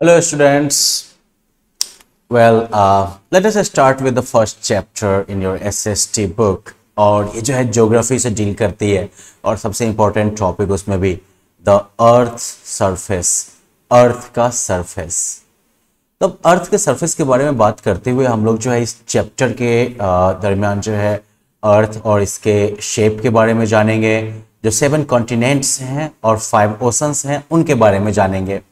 Hello students. Well, uh, let us start with the first chapter in your SST book. और ये जो है geography से deal करती है और सबसे इंपॉर्टेंट टॉपिक उसमें भी द अर्थ सरफेस अर्थ का सरफेस तब तो अर्थ के सरफेस के बारे में बात करते हुए हम लोग जो है इस चैप्टर के uh, दरमियान जो है अर्थ और इसके शेप के बारे में जानेंगे जो सेवन कॉन्टिनेंट्स हैं और फाइव ओशंस हैं उनके बारे में जानेंगे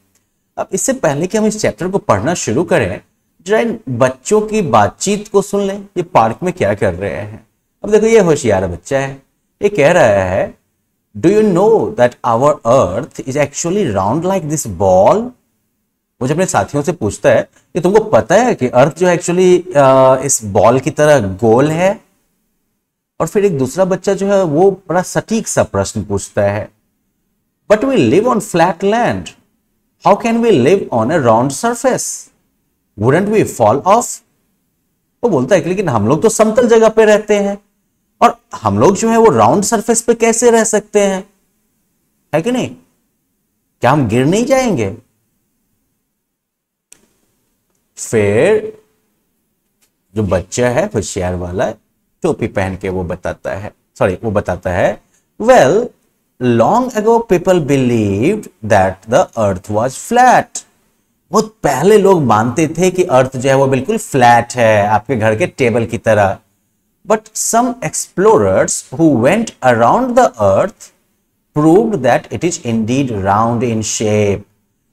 अब इससे पहले कि हम इस चैप्टर को पढ़ना शुरू करें जरा इन बच्चों की बातचीत को सुन लें ये पार्क में क्या कर रहे हैं अब देखो ये होशियार बच्चा है ये कह रहा है do you know that our earth is actually round like this ball मुझे अपने साथियों से पूछता है कि तुमको पता है कि अर्थ जो एक्चुअली इस बॉल की तरह गोल है और फिर एक दूसरा बच्चा जो है वो बड़ा सटीक सा प्रश्न पूछता है but we live on flat land How can we live on a round surface? Wouldn't we fall off? तो बोलता है लेकिन हम लोग तो समतल जगह पे रहते हैं और हम लोग जो है वो राउंड सरफेस पे कैसे रह सकते हैं है कि नहीं क्या हम गिर नहीं जाएंगे फिर जो बच्चा है होशियार वाला टोपी पहन के वो बताता है सॉरी वो बताता है well long ago people believe that the earth was flat बहुत पहले लोग मानते थे कि अर्थ जो है वो बिल्कुल फ्लैट है आपके घर के टेबल की तरह but some explorers who went around the earth prove that it is indeed round in shape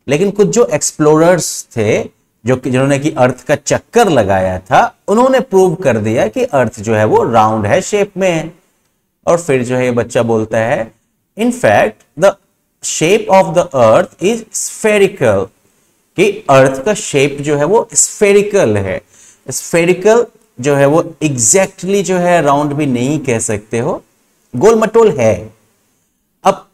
लेकिन कुछ जो एक्सप्लोरर्स थे जो जिन्होंने कि अर्थ का चक्कर लगाया था उन्होंने प्रूव कर दिया कि अर्थ जो है वो राउंड है शेप में और फिर जो है बच्चा बोलता है in fact the shape of the earth is spherical कि अर्थ का शेप जो है वो स्फेरिकल है स्फेरिकल जो है वो एग्जैक्टली exactly जो है राउंड भी नहीं कह सकते हो गोल मटोल है अब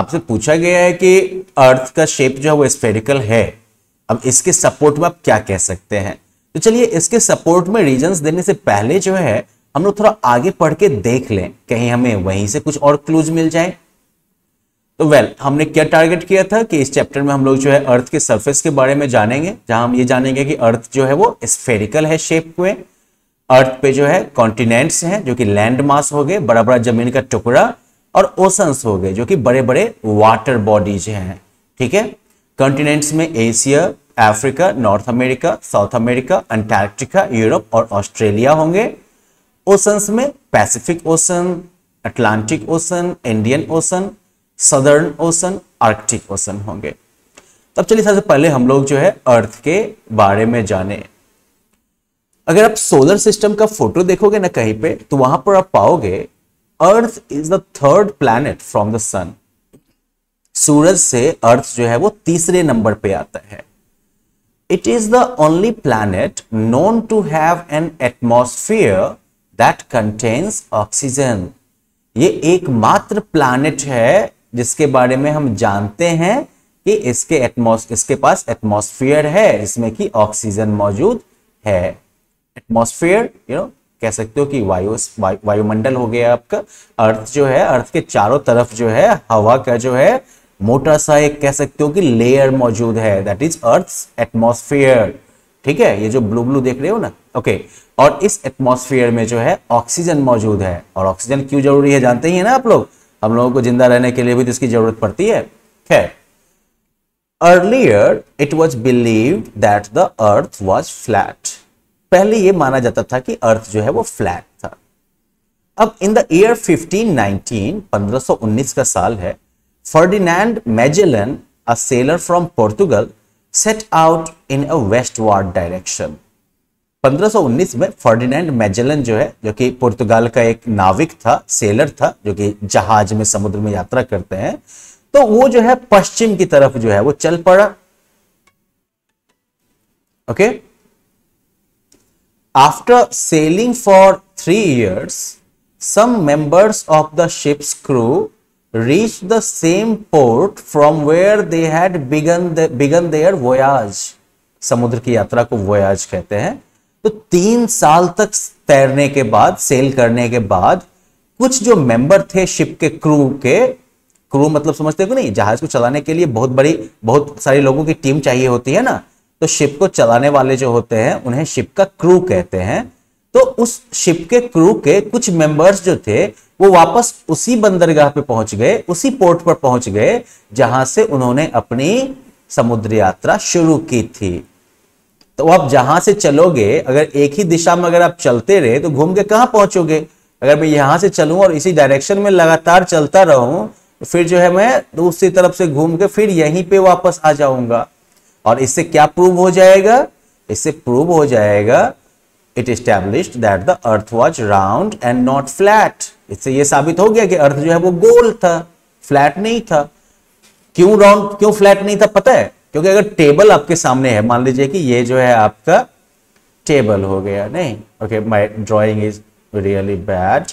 आपसे पूछा गया है कि अर्थ का शेप जो है वो स्फेरिकल है अब इसके सपोर्ट में आप क्या कह सकते हैं तो चलिए इसके सपोर्ट में रीजंस देने से पहले जो है हम लोग थोड़ा आगे पढ़ के देख लें कहीं हमें वहीं से कुछ और क्लूज मिल जाए तो वेल well, हमने क्या टारगेट किया था कि इस चैप्टर में हम लोग जो है अर्थ के सरफेस के बारे में जानेंगे जहां हम ये जानेंगे कि अर्थ जो है वो स्फेरिकल है शेप में अर्थ पे जो है कॉन्टिनेंट्स हैं जो कि लैंड मास हो गए बड़ा बड़ा जमीन का टुकड़ा और ओशंस हो गए जो कि बड़े बड़े वाटर बॉडीज हैं ठीक है कॉन्टिनेंट्स में Asia Africa North America South America Antarctica Europe और ऑस्ट्रेलिया होंगे ओशंस में Pacific Ocean Atlantic Ocean Indian Ocean Southern Ocean Arctic Ocean होंगे तब चलिए सबसे पहले हम लोग जो है अर्थ के बारे में जाने अगर आप सोलर सिस्टम का फोटो देखोगे ना कहीं पे तो वहां पर आप पाओगे earth is the third planet from the sun सूरज से अर्थ जो है वो तीसरे नंबर पे आता है it is the only planet known to have an atmosphere that contains oxygen ये एकमात्र प्लानिट है जिसके बारे में हम जानते हैं कि इसके एटमोस इसके पास एटमोस्फियर है इसमें कि ऑक्सीजन मौजूद है एटमोस्फियर यू नो कह सकते हो कि वायु वायुमंडल हो गया आपका अर्थ जो है अर्थ के चारों तरफ जो है हवा का जो है मोटा सा एक कह सकते हो कि लेयर मौजूद है दैट इज अर्थ एटमोस्फियर ठीक है ये जो ब्लू ब्लू देख रहे हो ना ओके और इस एटमोसफियर में जो है ऑक्सीजन मौजूद है और ऑक्सीजन क्यों जरूरी है जानते ही है ना आप लोग हम लोगों को जिंदा रहने के लिए भी तो इसकी जरूरत पड़ती है खैर earlier it was believe that the earth was flat पहले ये माना जाता था कि अर्थ जो है वो फ्लैट था अब इन द ईयर 1519 1519 का साल है Ferdinand Magellan a sailor from Portugal set out in a westward direction 1519 में फर्डिनेंड मैजेलन जो है जो कि पुर्तगाल का एक नाविक था सेलर था जो कि जहाज में समुद्र में यात्रा करते हैं तो वो जो है पश्चिम की तरफ जो है वो चल पड़ा okay after sailing for three years some members of the ship's crew reach the same port from where they had begun, the, begun their voyage. समुद्र की यात्रा को वोयाज कहते हैं तो तीन साल तक तैरने के बाद सेल करने के बाद कुछ जो मेंबर थे शिप के क्रू के क्रू मतलब समझते हो नहीं जहाज को चलाने के लिए बहुत बड़ी बहुत सारे लोगों की टीम चाहिए होती है ना तो शिप को चलाने वाले जो होते हैं उन्हें शिप का क्रू कहते हैं तो उस शिप के क्रू के कुछ मेंबर्स जो थे वो वापस उसी बंदरगाह पे पहुंच गए उसी पोर्ट पर पहुंच गए जहां से उन्होंने अपनी समुद्र यात्रा शुरू की थी तो आप जहां से चलोगे अगर एक ही दिशा में अगर आप चलते रहे तो घूम के कहां पहुंचोगे अगर मैं यहां से चलूं और इसी डायरेक्शन में लगातार चलता रहूं तो फिर जो है मैं दूसरी तरफ से घूम के फिर यहीं पे वापस आ जाऊंगा और इससे क्या प्रूव हो जाएगा इससे प्रूव हो जाएगा it established that the earth was round and not flat इससे यह साबित हो गया कि अर्थ जो है वो गोल था फ्लैट नहीं था क्यों राउंड क्यों फ्लैट नहीं था पता है क्योंकि अगर टेबल आपके सामने है मान लीजिए कि ये जो है आपका टेबल हो गया नहीं okay my drawing is really bad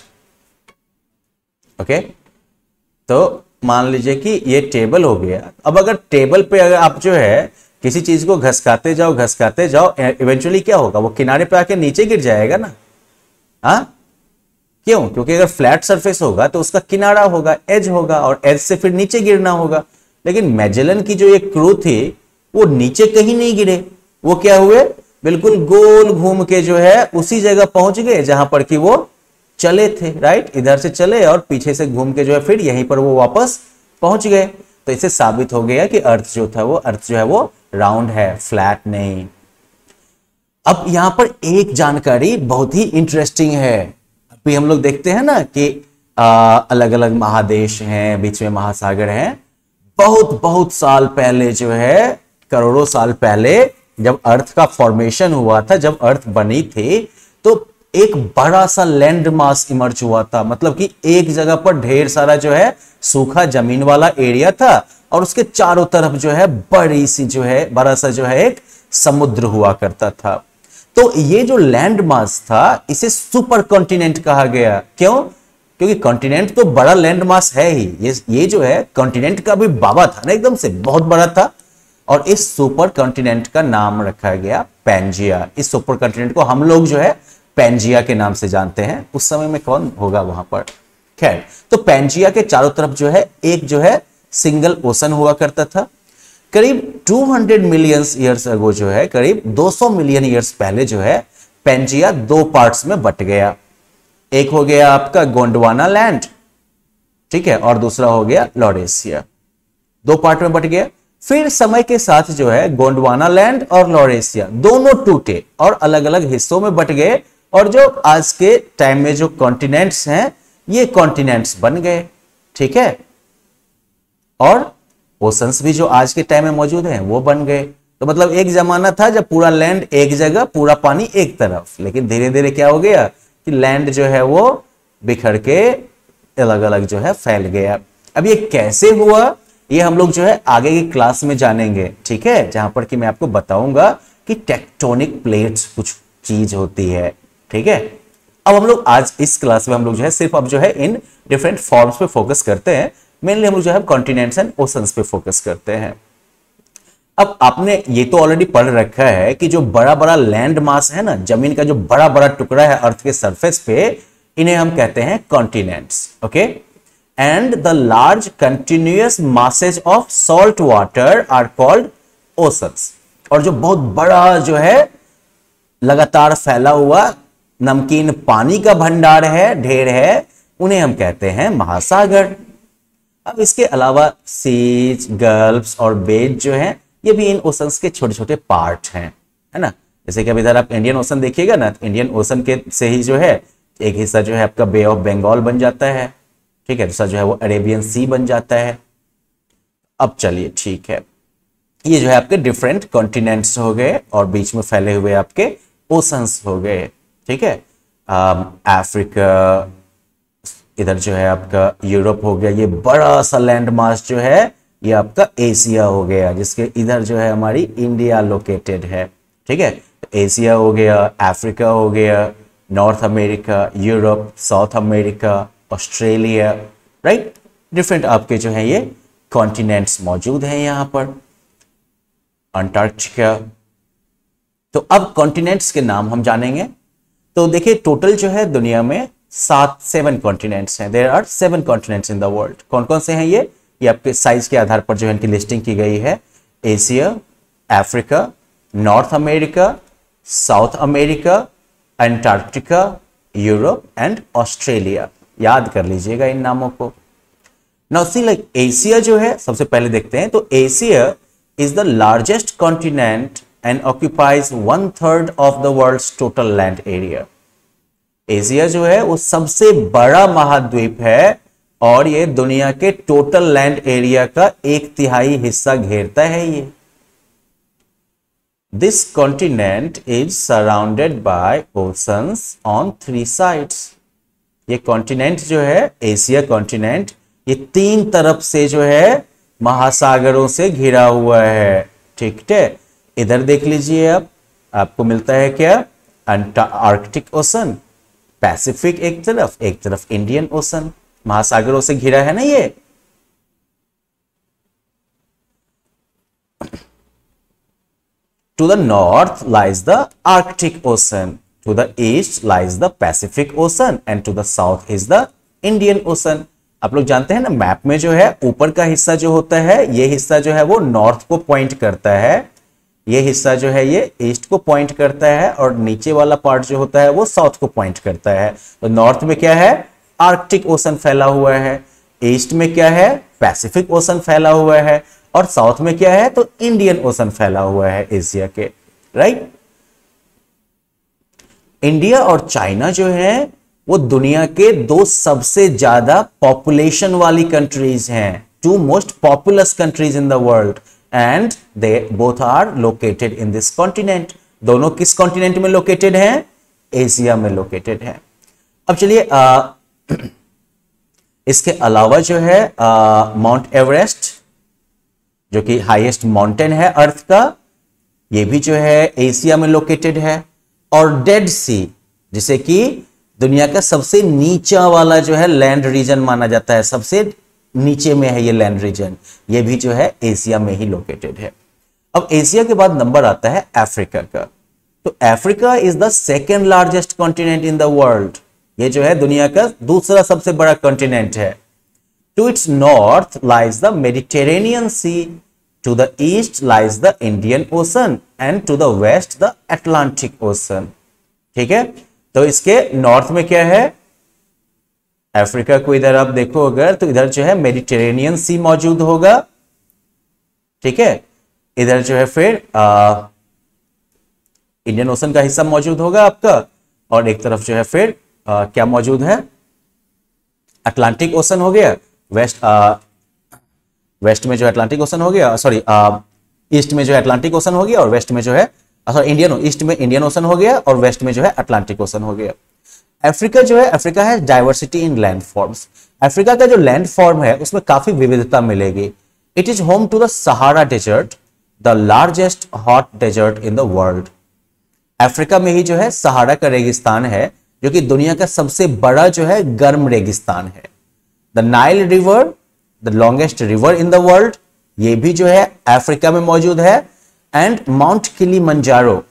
okay तो मान लीजिए कि ये टेबल हो गया अब अगर टेबल पे अगर आप जो है किसी चीज को घसकाते जाओ घसकाते जाओ इवेंचुअली क्या होगा वो किनारे पे आके नीचे गिर जाएगा ना हाँ क्यों क्योंकि अगर फ्लैट सरफेस होगा तो उसका किनारा होगा एज होगा और एज से फिर नीचे गिरना होगा लेकिन मैजेलन की जो ये क्रू थी वो नीचे कहीं नहीं गिरे वो क्या हुए बिल्कुल गोल घूम के जो है उसी जगह पहुंच गए जहां पर कि वो चले थे राइट इधर से चले और पीछे से घूम के जो है फिर यहीं पर वो वापस पहुंच गए तो इसे साबित हो गया कि अर्थ जो था वो अर्थ जो है वो राउंड है फ्लैट नहीं अब यहां पर एक जानकारी बहुत ही इंटरेस्टिंग है अभी हम लोग देखते हैं ना कि आ, अलग अलग महादेश हैं बीच में महासागर हैं बहुत बहुत साल पहले जो है करोड़ों साल पहले जब अर्थ का फॉर्मेशन हुआ था जब अर्थ बनी थी तो एक बड़ा सा लैंड मास इमर्ज हुआ था मतलब कि एक जगह पर ढेर सारा जो है सूखा जमीन वाला एरिया था और उसके चारों तरफ जो है बड़ी सी जो है बड़ा सा जो है एक समुद्र हुआ करता था तो ये जो लैंड मास था इसे सुपर कॉन्टिनेंट कहा गया क्यों क्योंकि कॉन्टिनेंट तो बड़ा लैंड मास है ही ये ये जो है कॉन्टिनेंट का भी बाबा था ना एकदम से बहुत बड़ा था और इस सुपर कॉन्टिनेंट का नाम रखा गया पेंजिया इस सुपर कॉन्टिनेंट को हम लोग जो है पेंजिया के नाम से जानते हैं उस समय में कौन होगा वहां पर खैर तो पेंजिया के चारों तरफ जो है एक जो है सिंगल ओशन हुआ करता था करीब 200 मिलियन ईयर्स अगो जो है करीब 200 मिलियन ईयर्स पहले जो है पेंजिया दो पार्ट्स में बट गया एक हो गया आपका गोंडवाना लैंड ठीक है और दूसरा हो गया लॉरेशिया दो पार्ट में बट गया फिर समय के साथ जो है गोंडवाना लैंड और लॉरेशिया दोनों टूटे और अलग अलग हिस्सों में बट गए और जो आज के टाइम में जो कॉन्टिनेंट्स हैं ये कॉन्टिनेंट्स बन गए ठीक है और ओशंस भी जो आज के टाइम में मौजूद हैं वो बन गए तो मतलब एक जमाना था जब पूरा लैंड एक जगह पूरा पानी एक तरफ लेकिन धीरे धीरे क्या हो गया कि लैंड जो है वो बिखर के अलग अलग जो है फैल गया अब ये कैसे हुआ ये हम लोग जो है आगे की क्लास में जानेंगे ठीक है जहां पर कि मैं आपको बताऊंगा कि टेक्टोनिक प्लेट्स कुछ चीज होती है ठीक है अब हम लोग आज इस क्लास में हम लोग जो है सिर्फ अब जो है इन डिफरेंट फॉर्म्स पे फोकस करते हैं मेनली हम लोग जो है कॉन्टिनेंट्स एंड ओशंस पे फोकस करते हैं अब आपने ये तो ऑलरेडी पढ़ रखा है कि जो बड़ा बड़ा लैंड मास है ना जमीन का जो बड़ा बड़ा टुकड़ा है अर्थ के सरफेस पे इन्हें हम कहते हैं continents okay and the large continuous masses of salt water are called oceans और जो बहुत बड़ा जो है लगातार फैला हुआ नमकीन पानी का भंडार है ढेर है उन्हें हम कहते हैं महासागर अब इसके अलावा सीज गल्ब्स और बेज जो है ये भी इन ओशन के छोटे छोटे पार्ट हैं है ना जैसे कि अब इधर आप इंडियन ओशन देखिएगा ना तो इंडियन ओशन के से ही जो है एक हिस्सा जो है आपका बे ऑफ बंगाल बन जाता है ठीक है दूसरा जो है वो अरेबियन सी बन जाता है अब चलिए ठीक है ये जो है आपके डिफरेंट कॉन्टिनेंट्स हो गए और बीच में फैले हुए आपके ओशंस हो गए ठीक है अफ्रीका इधर जो है आपका यूरोप हो गया ये बड़ा सा लैंड जो है ये आपका एशिया हो गया जिसके इधर जो है हमारी इंडिया लोकेटेड है ठीक है एशिया तो हो गया अफ्रीका हो गया North America Europe South America Australia right different आपके जो है ये कॉन्टिनेंट्स मौजूद हैं यहाँ पर अंटार्कटिका तो अब कॉन्टिनेंट्स के नाम हम जानेंगे तो देखिए टोटल जो है दुनिया में सात सेवन कॉन्टिनेंट्स हैं there are seven continents in the world कौन कौन से हैं ये ये आपके साइज के आधार पर जो है इनकी लिस्टिंग की गई है Asia Africa North America South America Antarctica Europe and Australia याद कर लीजिएगा इन नामों को नौसी लाइक एशिया जो है सबसे पहले देखते हैं तो Asia is the largest continent and occupies one third of the world total land area Asia जो है वो सबसे बड़ा महाद्वीप है और ये दुनिया के टोटल लैंड एरिया का एक तिहाई हिस्सा घेरता है ये this continent is surrounded by oceans on three sides ये कॉन्टिनेंट जो है एशिया कॉन्टिनेंट ये तीन तरफ से जो है महासागरों से घिरा हुआ है ठीक है इधर देख लीजिए आप आपको मिलता है क्या आर्कटिक ओशन पैसिफिक एक तरफ एक तरफ इंडियन ओशन महासागरों से घिरा है ना ये to the north lies the Arctic Ocean to the east lies the Pacific Ocean and to the south is the Indian Ocean आप लोग जानते हैं ना मैप में जो है ऊपर का हिस्सा जो होता है ये हिस्सा जो है वो नॉर्थ को पॉइंट करता है ये हिस्सा जो है ये ईस्ट को पॉइंट करता है और नीचे वाला पार्ट जो होता है वो साउथ को पॉइंट करता है तो नॉर्थ में क्या है आर्कटिक ओशन फैला हुआ है ईस्ट में क्या है पैसिफिक ओशन फैला हुआ है और साउथ में क्या है तो इंडियन ओशन फैला हुआ है एशिया के राइट इंडिया और चाइना जो है वो दुनिया के दो सबसे ज्यादा पॉपुलेशन वाली कंट्रीज हैं two most populous countries in the world and they both are located in this continent दोनों किस कॉन्टिनेंट में लोकेटेड हैं एशिया में लोकेटेड हैं अब चलिए इसके अलावा जो है माउंट एवरेस्ट जो कि हाईएस्ट माउंटेन है अर्थ का ये भी जो है एशिया में लोकेटेड है और डेड सी जिसे कि दुनिया का सबसे नीचा वाला जो है लैंड रीजन माना जाता है सबसे नीचे में है ये लैंड रीजन ये भी जो है एशिया में ही लोकेटेड है अब एशिया के बाद नंबर आता है अफ्रीका का तो Africa is the second largest continent in the world ये जो है दुनिया का दूसरा सबसे बड़ा कॉन्टिनेंट है to its north lies the Mediterranean Sea to the east lies the Indian Ocean and to the west the Atlantic Ocean ठीक है तो इसके नॉर्थ में क्या है अफ्रीका को इधर आप देखो अगर तो इधर जो है मेडिटेरेनियन सी मौजूद होगा ठीक है इधर जो है फिर आ, इंडियन ओशन का हिस्सा मौजूद होगा आपका और एक तरफ जो है फिर आ, क्या मौजूद है अटलांटिक ओशन हो गया वेस्ट आ, वेस्ट में जो अटलांटिक ओशन हो गया सॉरी ईस्ट में जो है अटलांटिक ओशन हो गया और वेस्ट में जो है सॉरी इंडियन ईस्ट में इंडियन ओशन हो गया और वेस्ट में जो है अटलांटिक ओशन हो गया अफ्रीका जो है अफ्रीका है diversity in land forms Africa का जो लैंड फॉर्म है उसमें काफी विविधता मिलेगी it is home to the Sahara desert the largest hot desert in the world Africa में ही जो है सहारा का रेगिस्तान है जो कि दुनिया का सबसे बड़ा जो है गर्म रेगिस्तान है the Nile river the longest river in the world ये भी जो है अफ्रीका में मौजूद है and Mount Kilimanjaro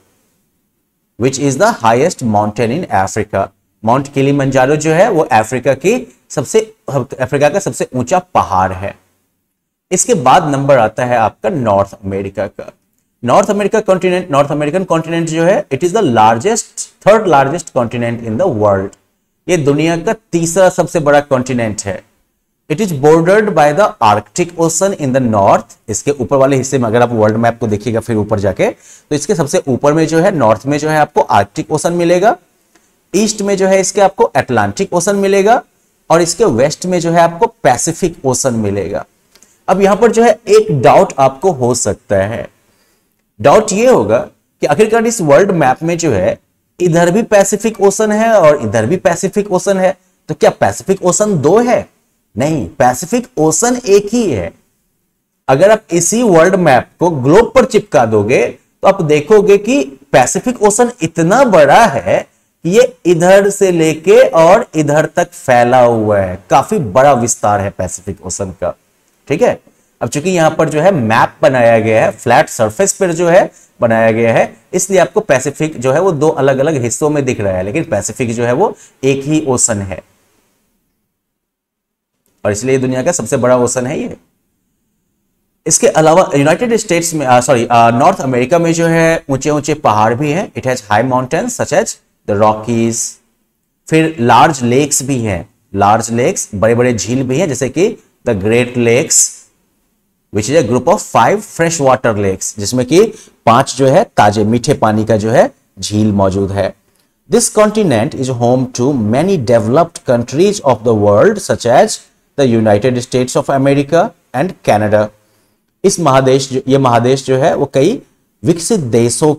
which is the highest mountain in Africa Mount Manjaro जो है वो अफ्रीका की सबसे अफ्रीका का सबसे ऊंचा पहाड़ है इसके बाद नंबर आता है आपका नॉर्थ अमेरिका का North America continent North American continent जो है it is the largest third largest continent in the world ये दुनिया का तीसरा सबसे बड़ा कॉन्टिनेंट है it is bordered by the Arctic Ocean in the north इसके ऊपर वाले हिस्से में अगर आप वर्ल्ड मैप को देखिएगा फिर ऊपर जाके तो इसके सबसे ऊपर में जो है नॉर्थ में जो है आपको आर्कटिक ओशन मिलेगा ईस्ट में जो है इसके आपको अटलांटिक ओशन मिलेगा और इसके वेस्ट में जो है आपको पैसिफिक ओशन मिलेगा अब यहां पर जो है एक डाउट आपको हो सकता है डाउट ये होगा कि आखिरकार इस वर्ल्ड मैप में जो है इधर भी पैसिफिक ओशन है और इधर भी पैसिफिक ओशन है तो क्या पैसिफिक ओशन दो है नहीं पैसिफिक ओशन एक ही है अगर आप इसी वर्ल्ड मैप को ग्लोब पर चिपका दोगे तो आप देखोगे कि पैसिफिक ओशन इतना बड़ा है ये इधर से लेके और इधर तक फैला हुआ है काफी बड़ा विस्तार है पैसिफिक ओशन का ठीक है अब चूंकि यहां पर जो है मैप बनाया गया है फ्लैट सरफेस पर जो है बनाया गया है इसलिए आपको पैसिफिक जो है वो दो अलग अलग हिस्सों में दिख रहा है लेकिन पैसिफिक जो है वो एक ही ओशन है और इसलिए दुनिया का सबसे बड़ा ओशन है ये इसके अलावा यूनाइटेड स्टेट्स में सॉरी नॉर्थ अमेरिका में जो है ऊंचे ऊंचे पहाड़ भी हैं it has high mountain such as the Rockies फिर लार्ज लेक्स भी हैं लार्ज लेक्स बड़े बड़े झील भी हैं जैसे कि the Great Lakes which is a group of five fresh water lakes जिसमें कि पांच जो है ताजे मीठे पानी का जो है झील मौजूद है this continent is home to many developed countries of the world such as the United States of America and Canada इस महादेश जो ये महादेश जो है वो कई विकसित देशों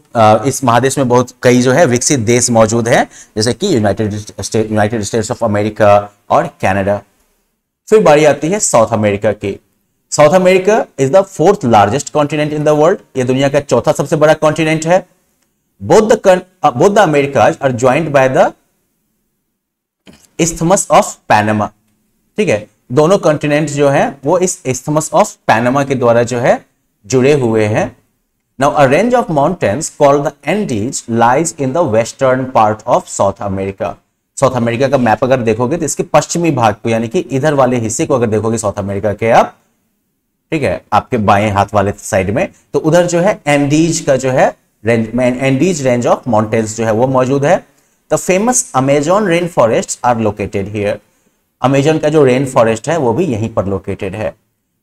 इस महादेश में बहुत कई जो है विकसित देश मौजूद हैं जैसे कि United State United States of America और कनाडा फिर बारी आती है साउथ अमेरिका की South America is the fourth largest continent in the world ये दुनिया का चौथा सबसे बड़ा कॉन्टिनेंट है both the both the Americas are joined of Panama ठीक है दोनों कॉन्टिनेंट जो है वो इस इस्थमस ऑफ पैनामा के द्वारा जो है जुड़े हुए हैं Now, a range of mountains called the Andes lies in the western part of South America. South America का मैप अगर देखोगे तो इसके पश्चिमी भाग को यानी कि इधर वाले हिस्से को अगर देखोगे साउथ अमेरिका के आप ठीक है आपके बाएं हाथ वाले साइड में तो उधर जो है एंडीज का जो है एंडीज रेंज ऑफ माउंटेन्स जो है वो मौजूद है the famous Amazon rain forest are located here Amazon का जो रेन फॉरेस्ट है वो भी यहीं पर लोकेटेड है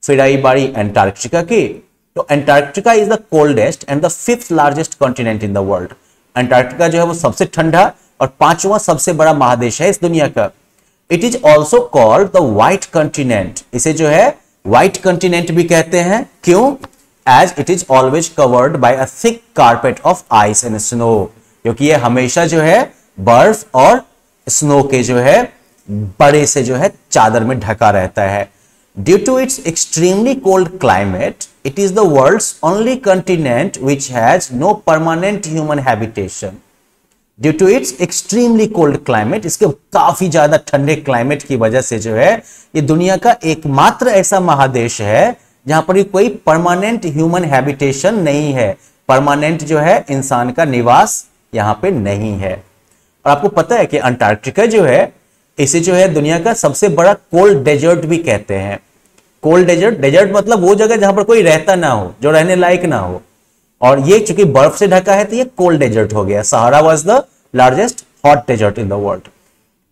फिराई बाड़ी एंटार्क्टिका की तो Antarctica is the coldest and the fifth largest continent in the world Antarctica जो है वो सबसे ठंडा और पांचवा सबसे बड़ा महादेश है इस दुनिया का it is also called the white continent इसे जो है व्हाइट कॉन्टिनेंट भी कहते हैं क्यों as it is always covered by a thick carpet of ice and snow क्योंकि ये हमेशा जो है बर्फ और स्नो के जो है बड़े से जो है चादर में ढका रहता है due to its extremely cold climate it is the world only continent which has no permanent human habitation due to its extremely cold climate इसके काफी ज्यादा ठंडे क्लाइमेट की वजह से जो है ये दुनिया का एकमात्र ऐसा महादेश है जहां पर कोई परमानेंट ह्यूमन हैबिटेशन नहीं है परमानेंट जो है इंसान का निवास यहां पे नहीं है और आपको पता है कि अंटार्कटिका जो है इसे जो है दुनिया का सबसे बड़ा कोल्ड डेजर्ट भी कहते हैं कोल्ड डेजर्ट डेजर्ट मतलब वो जगह जहां पर कोई रहता ना हो जो रहने लायक ना हो और ये चूंकि बर्फ से ढका है तो ये कोल्ड डेजर्ट हो गया Sahara was the largest hot desert in the world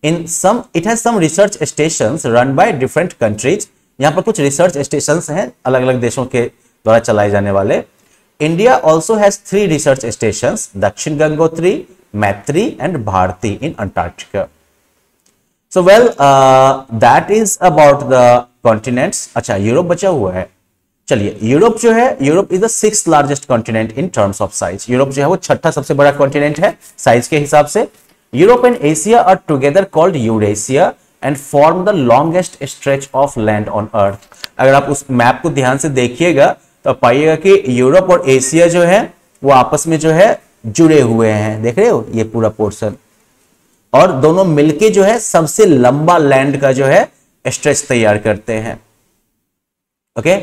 in sum it has some research station run by different countries यहाँ पर कुछ रिसर्च स्टेशन हैं अलग अलग देशों के द्वारा चलाए जाने वाले India also has three research station Dakshin Gangotri Maitri and Bharati in Antarctica so well that is about the continents अच्छा यूरोप बचा हुआ है चलिए यूरोप जो है Europe is the six largest continent in terms of size Europe जो है वो छठा सबसे बड़ा कॉन्टिनेंट है साइज के हिसाब से Europe and Asia are together called Eurasia and form the longest stretch of land on earth अगर आप उस मैप को ध्यान से देखिएगा तो आप पाइएगा कि यूरोप और एशिया जो है वो आपस में जो है जुड़े हुए हैं देख रहे हो ये पूरा पोर्शन और दोनों मिलके जो है सबसे लंबा लैंड का जो है स्ट्रेच तैयार करते हैं okay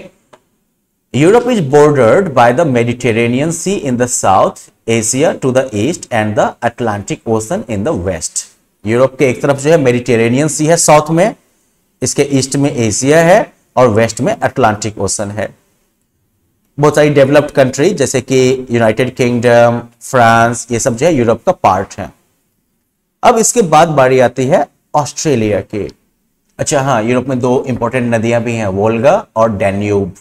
Europe is bordered by the Mediterranean Sea in the south Asia to the east and the Atlantic Ocean in the west Europe के एक तरफ जो है मेडिटेरेनियन सी है साउथ में इसके ईस्ट में एशिया है और वेस्ट में अटलांटिक ओशन है बहुत सारी डेवलप्ड कंट्री जैसे कि यूनाइटेड किंगडम फ्रांस ये सब जो है यूरोप का पार्ट है अब इसके बाद बारी आती है ऑस्ट्रेलिया के अच्छा हाँ यूरोप में दो इंपॉर्टेंट नदियां भी हैं वोल्गा और डेन्यूब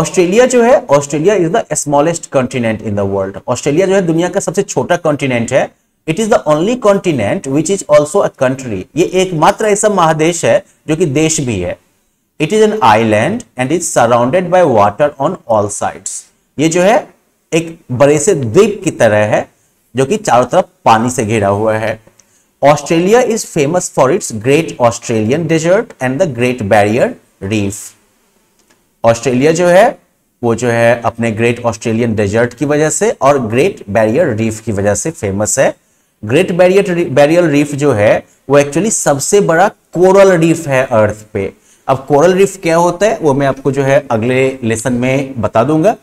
ऑस्ट्रेलिया जो है Australia is the smallest continent in the world Australia जो है दुनिया का सबसे छोटा कॉन्टिनेंट है it is the only continent which is also a country ये एकमात्र ऐसा महादेश है जो कि देश भी है it is an island and is surrounded by water on all side ये जो है एक बड़े से द्वीप की तरह है जो कि चारों तरफ पानी से घिरा हुआ है Australia is famous for its Great Australian Desert and the Great Barrier Reef Australia जो है वो जो है अपने ग्रेट ऑस्ट्रेलियन डेजर्ट की वजह से और ग्रेट बैरियर रीफ की वजह से फेमस है ग्रेट बैरियर बैरियर रीफ जो है वो एक्चुअली सबसे बड़ा कोरल रीफ है अर्थ पे अब कोरल रीफ क्या होता है वो मैं आपको जो है अगले लेसन में बता दूंगा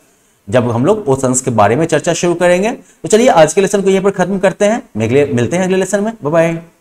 जब हम लोग ओशंस के बारे में चर्चा शुरू करेंगे तो चलिए आज के लेसन को यहीं पर खत्म करते हैं मिलते हैं अगले लेसन में बाय